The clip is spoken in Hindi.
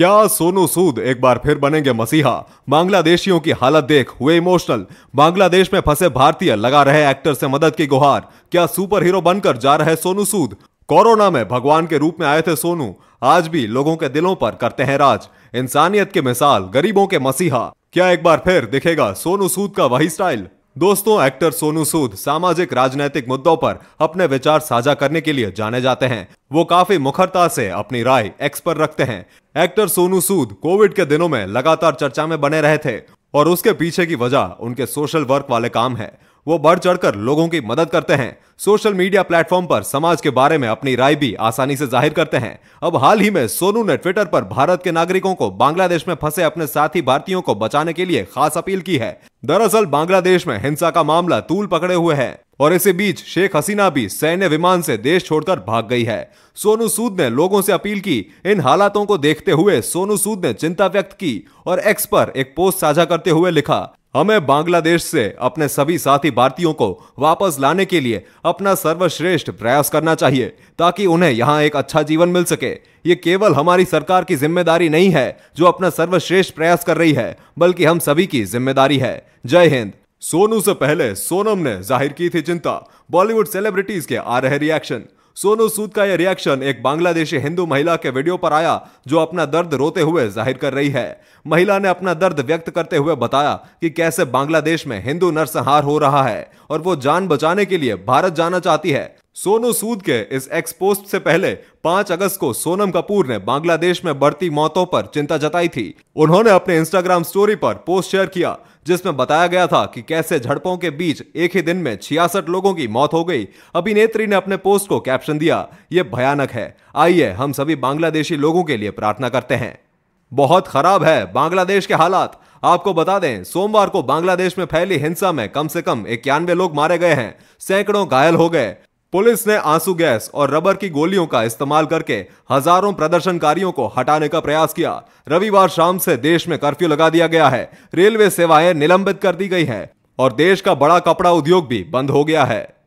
क्या सोनू सूद एक बार फिर बनेंगे मसीहा बांग्लादेशियों की हालत देख हुए इमोशनल बांग्लादेश में फंसे भारतीय लगा रहे एक्टर से मदद की गुहार क्या सुपर हीरो बनकर जा रहे सोनू सूद कोरोना में भगवान के रूप में आए थे सोनू आज भी लोगों के दिलों पर करते हैं राज इंसानियत के मिसाल गरीबों के मसीहा क्या एक बार फिर दिखेगा सोनू सूद का वही स्टाइल दोस्तों एक्टर सोनू सूद सामाजिक राजनैतिक मुद्दों पर अपने विचार साझा करने के लिए जाने जाते हैं वो काफी मुखरता से अपनी राय एक्स पर रखते हैं एक्टर सोनू सूद कोविड के दिनों में लगातार चर्चा में बने रहे थे और उसके पीछे की वजह उनके सोशल वर्क वाले काम है वो बढ़ चढ़कर लोगों की मदद करते हैं सोशल मीडिया प्लेटफॉर्म पर समाज के बारे में अपनी राय भी आसानी से जाहिर करते हैं अब हाल ही में सोनू ने ट्विटर पर भारत के नागरिकों को बांग्लादेश में फंसे अपने साथी भारतीयों को बचाने के लिए खास अपील की है दरअसल बांग्लादेश में हिंसा का मामला तूल पकड़े हुए है और इसी बीच शेख हसीना भी सैन्य विमान से देश छोड़कर भाग गई है सोनू सूद ने लोगों से अपील की इन हालातों को देखते हुए सोनू सूद ने चिंता व्यक्त की और एक्स पर एक पोस्ट साझा करते हुए लिखा हमें बांग्लादेश से अपने सभी साथी भारतीयों को वापस लाने के लिए अपना सर्वश्रेष्ठ प्रयास करना चाहिए ताकि उन्हें यहाँ एक अच्छा जीवन मिल सके ये केवल हमारी सरकार की जिम्मेदारी नहीं है जो अपना सर्वश्रेष्ठ प्रयास कर रही है बल्कि हम सभी की जिम्मेदारी है जय हिंद सोनू से पहले सोनम ने जाहिर की थी चिंता बॉलीवुड सेलिब्रिटीज के आ रहे रिएक्शन सोनू सूद का यह रिएक्शन एक बांग्लादेशी हिंदू महिला के वीडियो पर आया जो अपना दर्द रोते हुए जाहिर कर रही है महिला ने अपना दर्द व्यक्त करते हुए बताया कि कैसे बांग्लादेश में हिंदू नरसंहार हो रहा है और वो जान बचाने के लिए भारत जाना चाहती है सोनू सूद के इस एक्सपोस्ट से पहले 5 अगस्त को सोनम कपूर ने बांग्लादेश में बढ़ती मौतों पर चिंता जताई थी उन्होंने अपने इंस्टाग्राम स्टोरी पर पोस्ट शेयर किया जिसमें बताया गया था कि कैसे झड़पों के बीच एक ही दिन में छियासठ लोगों की मौत हो गई अभिनेत्री ने अपने पोस्ट को कैप्शन दिया ये भयानक है आइए हम सभी बांग्लादेशी लोगों के लिए प्रार्थना करते हैं बहुत खराब है बांग्लादेश के हालात आपको बता दें सोमवार को बांग्लादेश में फैली हिंसा में कम से कम इक्यानवे लोग मारे गए हैं सैकड़ों घायल हो गए पुलिस ने आंसू गैस और रबर की गोलियों का इस्तेमाल करके हजारों प्रदर्शनकारियों को हटाने का प्रयास किया रविवार शाम से देश में कर्फ्यू लगा दिया गया है रेलवे सेवाएं निलंबित कर दी गई हैं और देश का बड़ा कपड़ा उद्योग भी बंद हो गया है